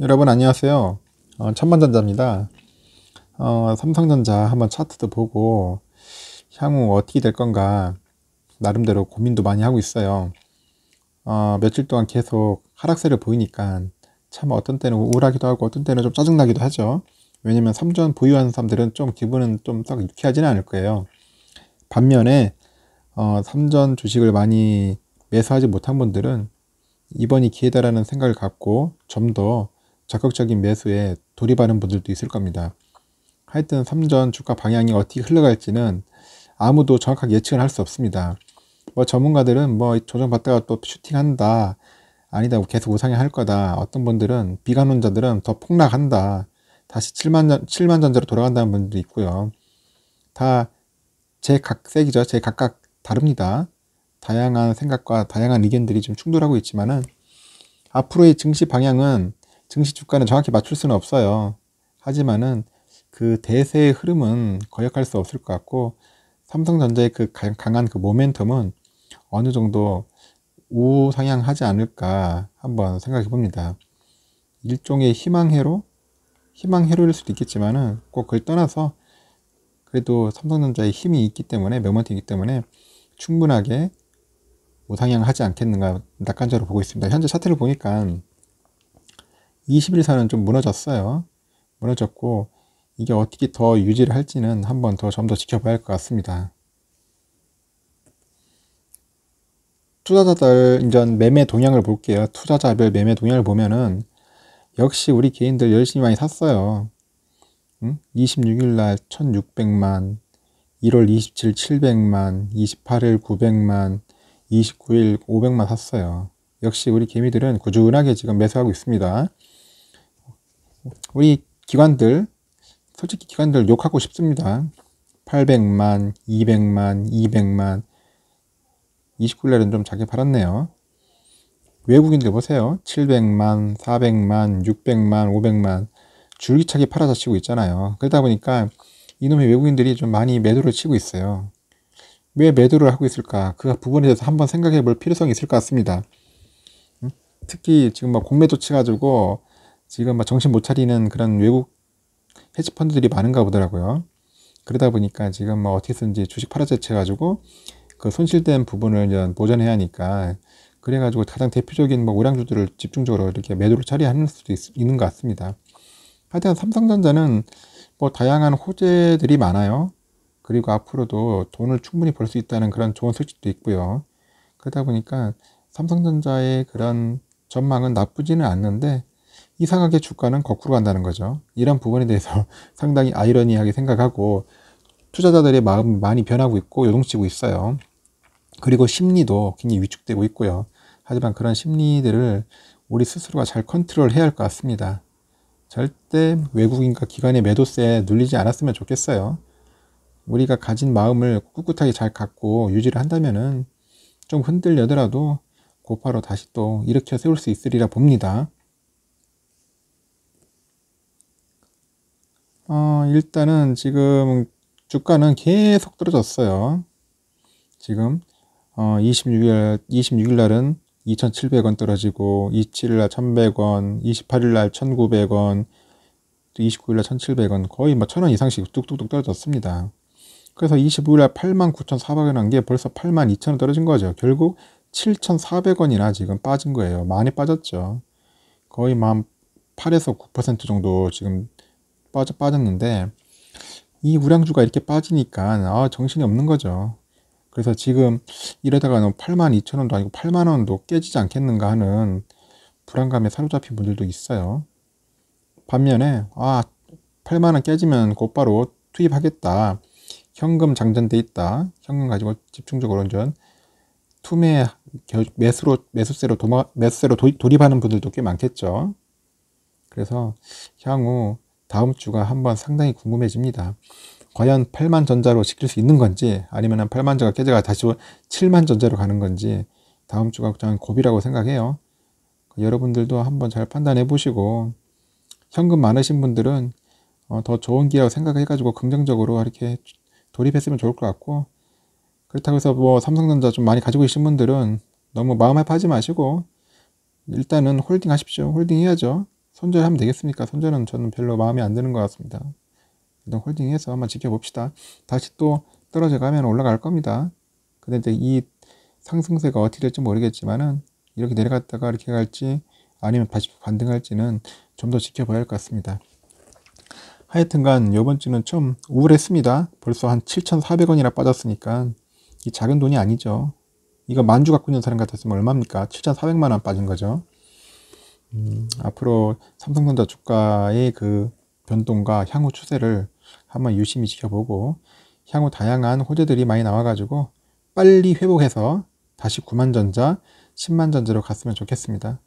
여러분 안녕하세요 어, 천만전자입니다 어, 삼성전자 한번 차트도 보고 향후 어떻게 될 건가 나름대로 고민도 많이 하고 있어요 어, 며칠 동안 계속 하락세를 보이니까 참 어떤 때는 우울하기도 하고 어떤 때는 좀 짜증나기도 하죠 왜냐면 삼전 보유하는 사람들은 좀 기분은 좀썩 유쾌하지는 않을 거예요 반면에 어, 삼전 주식을 많이 매수하지 못한 분들은 이번이 기회다라는 생각을 갖고 좀더 적극적인 매수에 돌입하는 분들도 있을 겁니다. 하여튼 3전 주가 방향이 어떻게 흘러갈지는 아무도 정확하게 예측을 할 수 없습니다. 뭐 전문가들은 뭐 조정받다가 또 슈팅한다. 아니다. 계속 우상향 할 거다. 어떤 분들은 비관론자들은 더 폭락한다. 다시 7만, 전, 7만 전자로 돌아간다는 분들도 있고요. 다 제 각색이죠. 제 각각 다릅니다. 다양한 생각과 다양한 의견들이 좀 충돌하고 있지만은 앞으로의 증시 방향은 증시 주가는 정확히 맞출 수는 없어요. 하지만은 그 대세의 흐름은 거역할 수 없을 것 같고 삼성전자의 그 강한 그 모멘텀은 어느 정도 우상향하지 않을까 한번 생각해 봅니다. 일종의 희망회로 희망회로일 수도 있겠지만은 꼭 그걸 떠나서 그래도 삼성전자의 힘이 있기 때문에 매모멘이기 때문에 충분하게 우상향하지 않겠는가 낙관적으로 보고 있습니다. 현재 차트를 보니까 21선은 좀 무너졌어요. 무너졌고 이게 어떻게 더 유지를 할지는 한번 더 좀 더 지켜봐야 할 것 같습니다. 투자자들 전 매매 동향을 볼게요. 투자자별 매매 동향을 보면은 역시 우리 개인들 열심히 많이 샀어요. 응? 26일 날 1600만, 1월 27일 700만, 28일 900만, 29일 500만 샀어요. 역시 우리 개미들은 꾸준하게 지금 매수하고 있습니다. 우리 기관들 솔직히 기관들 욕하고 싶습니다. 800만, 200만, 200만 29일날은 좀 작게 팔았네요. 외국인들 보세요. 700만, 400만, 600만, 500만 줄기차게 팔아서 치고 있잖아요. 그러다 보니까 이놈의 외국인들이 좀 많이 매도를 치고 있어요. 왜 매도를 하고 있을까? 그 부분에 대해서 한번 생각해 볼 필요성이 있을 것 같습니다. 특히 지금 막 공매도 치가지고 지금 막 정신 못 차리는 그런 외국 헤지펀드들이 많은가 보더라고요. 그러다 보니까 지금 뭐 어떻게든지 주식 팔아제채 가지고 그 손실된 부분을 이제 보전해야 하니까 그래가지고 가장 대표적인 뭐 우량주들을 집중적으로 이렇게 매도를 처리하는 수도 있, 있는 것 같습니다. 하여튼 삼성전자는 뭐 다양한 호재들이 많아요. 그리고 앞으로도 돈을 충분히 벌 수 있다는 그런 좋은 소식도 있고요. 그러다 보니까 삼성전자의 그런 전망은 나쁘지는 않는데 이상하게 주가는 거꾸로 간다는 거죠. 이런 부분에 대해서 상당히 아이러니하게 생각하고 투자자들의 마음이 많이 변하고 있고 요동치고 있어요. 그리고 심리도 굉장히 위축되고 있고요. 하지만 그런 심리들을 우리 스스로가 잘 컨트롤해야 할 것 같습니다. 절대 외국인과 기관의 매도세에 눌리지 않았으면 좋겠어요. 우리가 가진 마음을 꿋꿋하게 잘 갖고 유지를 한다면은 좀 흔들려더라도 곧바로 다시 또 일으켜 세울 수 있으리라 봅니다. 어, 일단은 지금 주가는 계속 떨어졌어요. 지금 어, 26일 26일 날은 2,700원 떨어지고 27일 날 1,100원, 28일 날 1,900원, 29일 날 1,700원 거의 뭐 1,000원 이상씩 뚝뚝뚝 떨어졌습니다. 그래서 25일 날 89,400원 한 게 벌써 82,000원 떨어진 거죠. 결국 7,400원이나 지금 빠진 거예요. 많이 빠졌죠. 거의 만 8에서 9% 정도 지금 빠져 빠졌는데 이 우량주가 이렇게 빠지니까 아, 정신이 없는 거죠. 그래서 지금 이러다가 8만 2천 원도 아니고 8만 원도 깨지지 않겠는가 하는 불안감에 사로잡힌 분들도 있어요. 반면에 아 8만 원 깨지면 곧바로 투입하겠다. 현금 장전돼 있다. 현금 가지고 집중적으로 운전 투매 매수로 매수세로 도마, 매수세로 도, 돌입하는 분들도 꽤 많겠죠. 그래서 향후 다음 주가 한번 상당히 궁금해집니다. 과연 8만 전자로 지킬 수 있는 건지 아니면 8만 전자가 깨져가 다시 7만 전자로 가는 건지 다음 주가 그냥 고비라고 생각해요. 여러분들도 한번 잘 판단해 보시고 현금 많으신 분들은 어, 더 좋은 기회라고 생각해가지고 긍정적으로 이렇게 돌입했으면 좋을 것 같고 그렇다고 해서 뭐 삼성전자 좀 많이 가지고 계신 분들은 너무 마음 아파하지 마시고 일단은 홀딩 하십시오. 홀딩 해야죠. 손절하면 되겠습니까? 손절은 저는 별로 마음에 안 드는 것 같습니다. 일단 홀딩해서 한번 지켜봅시다. 다시 또 떨어져 가면 올라갈 겁니다. 근데 이제 이 상승세가 어떻게 될지 모르겠지만은 이렇게 내려갔다가 이렇게 갈지 아니면 다시 반등할지는 좀 더 지켜봐야 할 것 같습니다. 하여튼간 요번 주는 좀 우울했습니다. 벌써 한 7,400원이나 빠졌으니까 이 작은 돈이 아니죠. 이거 만주 갖고 있는 사람 같았으면 얼마입니까? 7,400만 원 빠진 거죠. 음, 앞으로 삼성전자 주가의 그 변동과 향후 추세를 한번 유심히 지켜보고 향후 다양한 호재들이 많이 나와가지고 빨리 회복해서 다시 9만전자, 10만전자로 갔으면 좋겠습니다.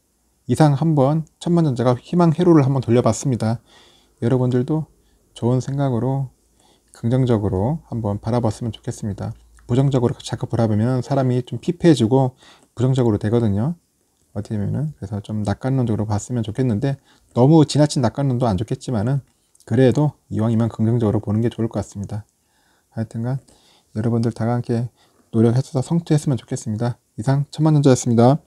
이상 한번 천만전자가 희망 회로를 한번 돌려봤습니다. 여러분들도 좋은 생각으로 긍정적으로 한번 바라봤으면 좋겠습니다. 부정적으로 자꾸 바라보면 사람이 좀 피폐해지고 부정적으로 되거든요. 어떻게 보면은 그래서 좀 낙관론적으로 봤으면 좋겠는데 너무 지나친 낙관론도 안 좋겠지만은 그래도 이왕이면 긍정적으로 보는 게 좋을 것 같습니다. 하여튼간 여러분들 다 함께 노력해서 성취했으면 좋겠습니다. 이상 천만전자였습니다.